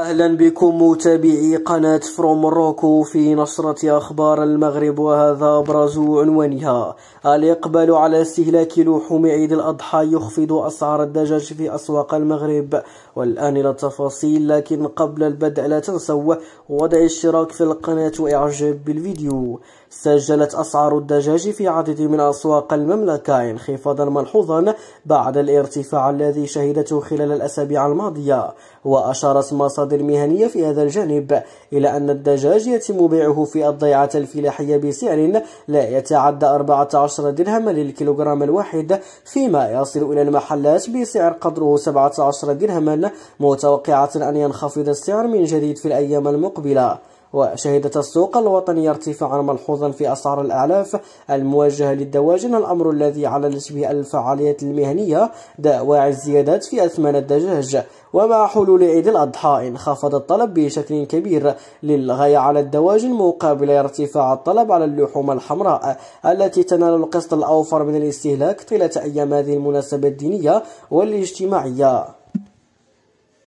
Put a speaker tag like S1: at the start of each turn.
S1: أهلا بكم متابعي قناة فروم روكو في نشرة أخبار المغرب وهذا أبرز عنوانها الإقبال على استهلاك لحوم عيد الأضحى يخفض أسعار الدجاج في أسواق المغرب والآن إلى التفاصيل لكن قبل البدء لا تنسوا وضع الاشتراك في القناة وإعجاب بالفيديو سجلت أسعار الدجاج في عدد من أسواق المملكة انخفاضا ملحوظا بعد الارتفاع الذي شهدته خلال الأسابيع الماضية وأشارت مصادر الأراضي المهنية في هذا الجانب إلى أن الدجاج يتم بيعه في الضيعة الفلاحية بسعر لا يتعدى 14 درهما للكيلوغرام الواحد فيما يصل إلى المحلات بسعر قدره 17 درهما متوقعة أن ينخفض السعر من جديد في الأيام المقبلة وشهدت السوق الوطنية ارتفاعا ملحوظا في أسعار الأعلاف الموجهة للدواجن الأمر الذي على به الفعاليات المهنية دواعي الزيادات في أثمان الدجاج ومع حلول عيد الأضحى انخفض الطلب بشكل كبير للغاية على الدواجن مقابل ارتفاع الطلب على اللحوم الحمراء التي تنال القسط الأوفر من الاستهلاك طيلة أيام هذه المناسبة الدينية والاجتماعية